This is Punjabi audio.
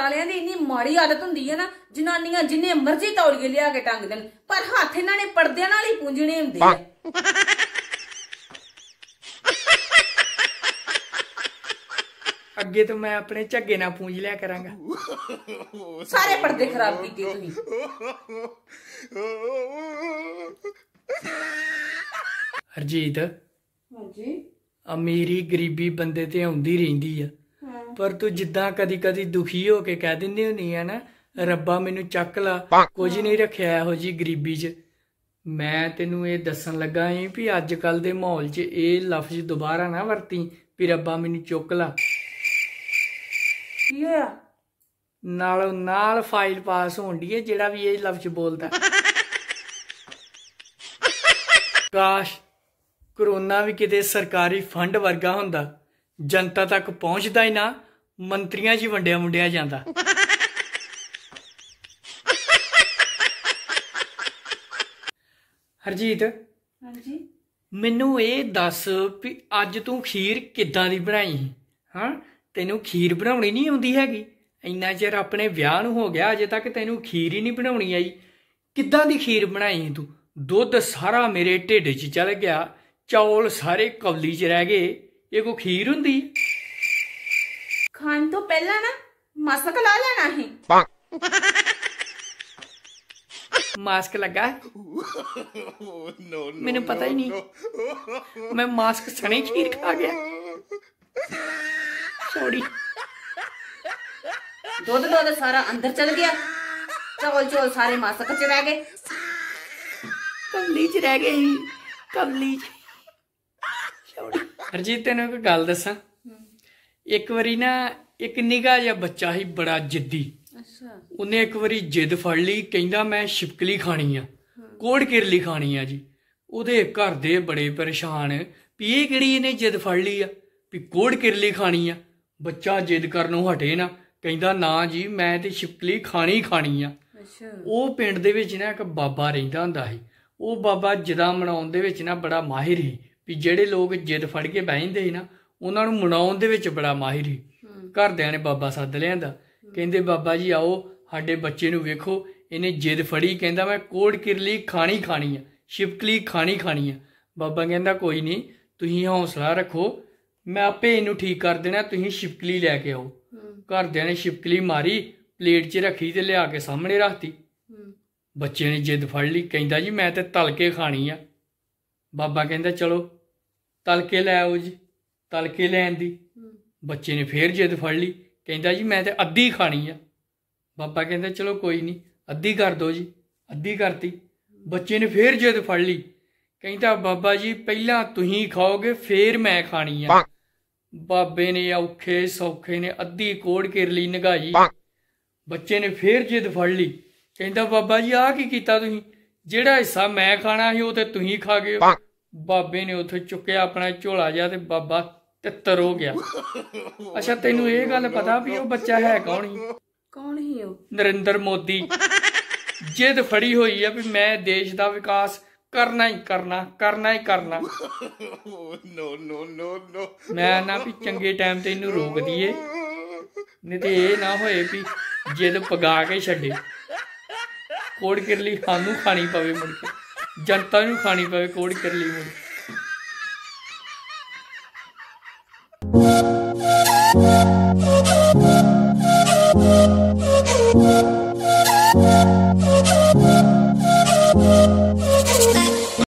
ਵਾਲਿਆਂ ਦੀ ਇੰਨੀ ਮਾੜੀ ਆਦਤ ਹੁੰਦੀ ਹੈ ਨਾ ਜਨਾਨੀਆਂ ਜਿੰਨੇ ਮਰਜ਼ੀ ਤੌਲੀਏ ਲਿਆ ਕੇ ਟੰਗ ਦੇਣ ਪਰ ਹੱਥ ਇਹਨਾਂ ਨੇ ਪਰਦਿਆਂ ਨਾਲ ਹੀ ਪੂੰਝਣੇ ਹੁੰਦੇ ਆ ਅੱਗੇ ਤੋਂ ਮੈਂ ਆਪਣੇ ਝੱਗੇ ਨਾਲ ਪੂੰਝ ਲਿਆ ਕਰਾਂਗਾ ਸਾਰੇ ਪਰਦੇ ਖਰਾਬ ਕੀਤੇ ਤੁਸੀਂ ਹਰਜੀਤ ਹਾਂਜੀ ਅਮੀਰੀ ਗਰੀਬੀ ਬੰਦੇ ਤੇ ਆਉਂਦੀ ਰਹਿੰਦੀ ਆ ਪਰ ਤੂੰ ਜਿੱਦਾਂ ਕਦੀ ਕਦੀ ਦੁਖੀ ਹੋ ਕੇ ਕਹਿ ਦਿੰਦੀ ਹੁੰਨੀ ਆ ਨਾ ਰੱਬਾ ਮੈਨੂੰ ਚੱਕ ਲਾ ਕੁਝ ਨਹੀਂ ਰੱਖਿਆ ਇਹੋ ਜੀ ਗਰੀਬੀ 'ਚ ਮੈਂ ਤੈਨੂੰ ਇਹ ਦੱਸਣ ਲੱਗਾ ਏ ਵੀ ਅੱਜ ਕੱਲ ਦੇ ਮਾਹੌਲ 'ਚ ਇਹ ਲਫ਼ਜ਼ ਦੁਬਾਰਾ ਨਾ ਵਰਤੀ ਵੀ ਰੱਬਾ ਮੈਨੂੰ ਚੁੱਕ ਲਾ ਕੀ ਹੋਇਆ ਨਾਲ ਨਾਲ ਫਾਈਲ ਪਾਸ ਹੁੰਦੀ ਏ ਜਿਹੜਾ ਵੀ ਇਹ ਲਫ਼ਜ਼ ਬੋਲਦਾ ਕਾਸ਼ ਕਰੋਨਾ ਵੀ ਕਿਤੇ ਸਰਕਾਰੀ ਫੰਡ ਵਰਗਾ ਹੁੰਦਾ ਜਨਤਾ ਤੱਕ ਪਹੁੰਚਦਾ ਹੀ ਨਾ ਮੰਤਰੀਆਂ 'ਚ ਵੰਡਿਆ ਮੁੰਡਿਆ ਜਾਂਦਾ ਹਰਜੀਤ ਹਾਂਜੀ ਮੈਨੂੰ ਇਹ ਦੱਸ ਵੀ ਅੱਜ ਤੂੰ ਖੀਰ ਕਿੱਦਾਂ ਦੀ ਬਣਾਈ ਹਾਂ ਤੈਨੂੰ ਖੀਰ ਬਣਾਉਣੀ ਨਹੀਂ ਆਉਂਦੀ ਹੈਗੀ ਇੰਨਾ ਚਿਰ ਆਪਣੇ ਵਿਆਹ ਨੂੰ ਹੋ ਗਿਆ ਅਜੇ ਤੱਕ ਤੈਨੂੰ ਖੀਰ ਹੀ ਨਹੀਂ ਬਣਾਉਣੀ ਆਈ ਕਿੱਦਾਂ ਦੀ ਖੀਰ ਬਣਾਈ ਤੂੰ ਦੁੱਧ ਸਾਰਾ ਮੇਰੇ ਢਿੱਡ 'ਚ ਚਲ ਗਿਆ ਚੌਲ ਸਾਰੇ ਕਵਲੀ 'ਚ ਰਹਿ ਗਏ ਇਹ ਕੋ ਖੀਰ ਹੁੰਦੀ ਖਾਣ ਤੋਂ ਪਹਿਲਾਂ ਨਾ ਮਾਸਕ ਲਾ ਲੈਣਾ ਹੈ ਮਾਸਕ ਲੱਗਾ ਨੋ ਨੋ ਮੈਨੂੰ ਪਤਾ ਹੀ ਨਹੀਂ ਮੈਂ ਮਾਸਕ ਸਣੇ ਖੀਰ ਖਾ ਗਿਆ ਸੌਰੀ ਦੁੱਧ ਦੁੱਧ ਸਾਰਾ ਅੰਦਰ ਚਲ ਗਿਆ ਚੌਲ ਚੌਲ ਸਾਰੇ ਮਾਸਕ ਚ ਰਹਿ ਗਏ ਕਮਲੀ ਚ ਰਹਿ ਗਏ ਕਮਲੀ ਚ ਹਰਜੀਤ ਤੈਨੂੰ ਇੱਕ ਗੱਲ ਦੱਸਾਂ ਇੱਕ ਵਾਰੀ ਨਾ ਇੱਕ ਨਿਗਾ ਜਿਹਾ ਬੱਚਾ ਸੀ ਬੜਾ ਜਿੱਦੀ ਅੱਛਾ ਉਹਨੇ ਇੱਕ ਵਾਰੀ ਜਿੱਦ ਫੜ ਲਈ ਕਹਿੰਦਾ ਮੈਂ ਛਿਪਕਲੀ ਖਾਣੀ ਆ ਕੋੜ ਕਿਰਲੀ ਖਾਣੀ ਆ ਜੀ ਉਹਦੇ ਘਰ ਦੇ ਬੜੇ ਪਰੇਸ਼ਾਨ ਵੀ ਇਹ ਕਿਹੜੀ ਇਹਨੇ ਜਿੱਦ ਫੜ ਲਈ ਆ ਵੀ ਕੋੜ ਕਿਰਲੀ ਖਾਣੀ ਆ ਬੱਚਾ ਜਿੱਦ ਕਰਨੋਂ ਹਟੇ ਨਾ ਕਹਿੰਦਾ ਨਾ ਜੀ ਮੈਂ ਤੇ ਛਿਪਕਲੀ ਖਾਣੀ ਖਾਣੀ ਆ ਅੱਛਾ ਉਹ ਪਿੰਡ ਦੇ ਵਿੱਚ ਨਾ ਇੱਕ ਬਾਬਾ ਰਹਿੰਦਾ ਹੁੰਦਾ ਸੀ ਉਹ ਬਾਬਾ ਜਿੱਦਾਂ ਮਨਾਉਣ ਦੇ ਵਿੱਚ ਨਾ ਬੜਾ ਮਾਹਿਰ ਸੀ ਵੀ ਜਿਹੜੇ ਲੋਕ ਜਿੱਦ ਫੜ ਕੇ ਬੈਹਿੰਦੇ ਸੀ ਨਾ ਉਹਨਾਂ ਨੂੰ ਮਨਾਉਣ ਦੇ ਵਿੱਚ ਬੜਾ ਮਾਹਿਰ ਸੀ ਘਰਦਿਆਂ ਨੇ ਬਾਬਾ ਸੱਦ ਲਿਆਂਦਾ ਕਹਿੰਦੇ ਬਾਬਾ ਜੀ ਆਓ ਸਾਡੇ ਬੱਚੇ ਨੂੰ ਵੇਖੋ ਇਹਨੇ ਜਿੱਦ ਫੜੀ ਕਹਿੰਦਾ ਮੈਂ ਕੋੜ ਕਿਰਲੀ ਖਾਣੀ ਖਾਣੀ ਆ ਸ਼ਿਪਕਲੀ ਖਾਣੀ ਖਾਣੀ ਆ ਬਾਬਾ ਕਹਿੰਦਾ ਕੋਈ ਨਹੀਂ ਤੁਸੀਂ ਹੌਸਲਾ ਰੱਖੋ ਮੈਂ ਆਪੇ ਇਹਨੂੰ ਠੀਕ ਕਰ ਦੇਣਾ ਤੁਸੀਂ ਸ਼ਿਪਕਲੀ ਲੈ ਕੇ ਆਓ ਘਰਦਿਆਂ ਨੇ ਸ਼ਿਪਕਲੀ ਮਾਰੀ ਪਲੇਟ 'ਚ ਰੱਖੀ ਤੇ ਲਿਆ ਕੇ ਸਾਹਮਣੇ ਰੱਖਤੀ ਬੱਚੇ ਨੇ ਜਿੱਦ ਫੜ ਲਈ ਕਹਿੰਦਾ ਜੀ ਮੈਂ ਤੇ ਤਲਕੇ ਖਾਣੀ ਆ ਬਾਬਾ ਕਹਿੰਦਾ ਚਲੋ ਤਲਕੇ ਲੈ ਆਓ ਜੀ ਤਲ ਕੇ ਲੈਣ ਦੀ ਬੱਚੇ ਨੇ ਫੇਰ ਜਿੱਦ ਫੜ ਲਈ ਕਹਿੰਦਾ ਜੀ ਮੈਂ ਤੇ ਅੱਧੀ ਖਾਣੀ ਆ ਬਾਬਾ ਕਹਿੰਦਾ ਚਲੋ ਕੋਈ ਨਹੀਂ ਅੱਧੀ ਕਰ ਦੋ ਜੀ ਅੱਧੀ ਕਰਤੀ ਬੱਚੇ ਨੇ ਫੇਰ ਜਿੱਦ ਫੜ ਲਈ ਕਹਿੰਦਾ ਬਾਬਾ ਜੀ ਪਹਿਲਾਂ ਤੁਸੀਂ ਖਾਓਗੇ ਫੇਰ ਮੈਂ ਖਾਣੀ ਆ ਬਾਬੇ ਨੇ ਔਖੇ ਸੌਖੇ ਨੇ ਅੱਧੀ ਕੋੜ ਕੇ ਰਲੀ ਨਗਾਈ ਬੱਚੇ ਨੇ ਫੇਰ ਜਿੱਦ ਫੜ ਲਈ ਕਹਿੰਦਾ ਬਾਬਾ ਜੀ ਆਹ ਕੀ ਕੀਤਾ ਤੁਸੀਂ ਜਿਹੜਾ ਹਿੱਸਾ ਮੈਂ ਖਾਣਾ ਸੀ ਉਹ ਤੇ ਤੁਸੀਂ ਖਾ ਗਏ ਬਾਬੇ ਨੇ ਉੱਥੇ ਚੁੱਕਿਆ ਆਪਣਾ ਝੋਲਾ ਜਾਂ ਤੇ ਬਾਬਾ ਤਿੱਤਰ ਹੋ ਗਿਆ ਅੱਛਾ ਤੈਨੂੰ ਇਹ ਗੱਲ ਪਤਾ ਵੀ ਉਹ ਬੱਚਾ ਹੈ ਕੌਣ ਹੀ ਕੌਣ ਹੀ ਉਹ ਨਰਿੰਦਰ ਮੋਦੀ ਜਿੱਦ ਫੜੀ ਹੋਈ ਆ ਵੀ ਮੈਂ ਦੇਸ਼ ਦਾ ਵਿਕਾਸ ਕਰਨਾ ਹੀ ਕਰਨਾ ਕਰਨਾ ਹੀ ਕਰਨਾ ਨੋ ਨੋ ਨੋ ਨੋ ਮੈਂ ਨਾ ਵੀ ਚੰਗੇ ਟਾਈਮ ਤੇ ਇਹਨੂੰ ਰੋਕ ਦਈਏ ਨਹੀਂ ਤੇ ਇਹ ਨਾ ਹੋਏ ਵੀ ਜਿੱਦ ਪਗਾ ਕੇ ਛੱਡੇ ਕੋੜ ਕਿਰਲੀ ਸਾਨੂੰ ਖਾਣੀ ਪਵੇ ਮੁੜ ਕੇ ਜਨਤਾ ਨੂੰ ਖਾਣੀ ਪਵੇ ਕੋੜ ਕਿਰਲੀ ਮੁੜ